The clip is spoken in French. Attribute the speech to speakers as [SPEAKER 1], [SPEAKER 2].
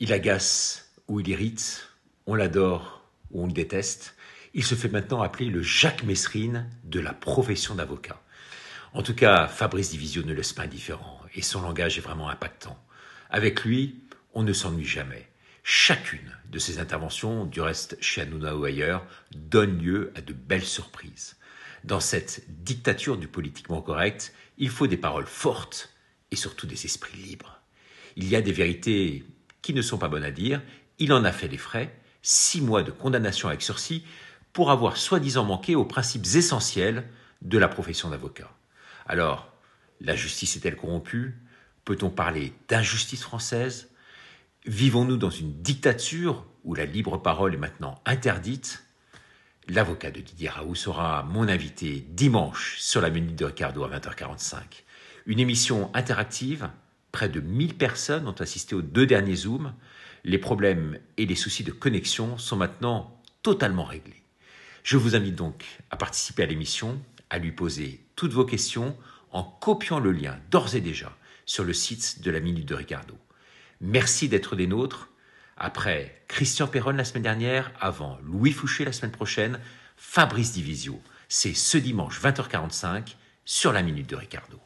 [SPEAKER 1] Il agace ou il irrite, on l'adore ou on le déteste. Il se fait maintenant appeler le Jacques Messrine de la profession d'avocat. En tout cas, Fabrice Divisio ne laisse pas indifférent et son langage est vraiment impactant. Avec lui, on ne s'ennuie jamais. Chacune de ses interventions, du reste chez Hanouna ou ailleurs, donne lieu à de belles surprises. Dans cette dictature du politiquement correct, il faut des paroles fortes et surtout des esprits libres. Il y a des vérités qui ne sont pas bonnes à dire. Il en a fait les frais, six mois de condamnation avec sursis pour avoir soi-disant manqué aux principes essentiels de la profession d'avocat. Alors, la justice est-elle corrompue Peut-on parler d'injustice française Vivons-nous dans une dictature où la libre parole est maintenant interdite L'avocat de Didier Raoult sera mon invité dimanche sur la minute de Ricardo à 20h45. Une émission interactive Près de 1000 personnes ont assisté aux deux derniers Zooms. Les problèmes et les soucis de connexion sont maintenant totalement réglés. Je vous invite donc à participer à l'émission, à lui poser toutes vos questions en copiant le lien d'ores et déjà sur le site de la Minute de Ricardo. Merci d'être des nôtres. Après Christian Perron la semaine dernière, avant Louis Fouché la semaine prochaine, Fabrice Divisio. C'est ce dimanche 20h45 sur la Minute de Ricardo.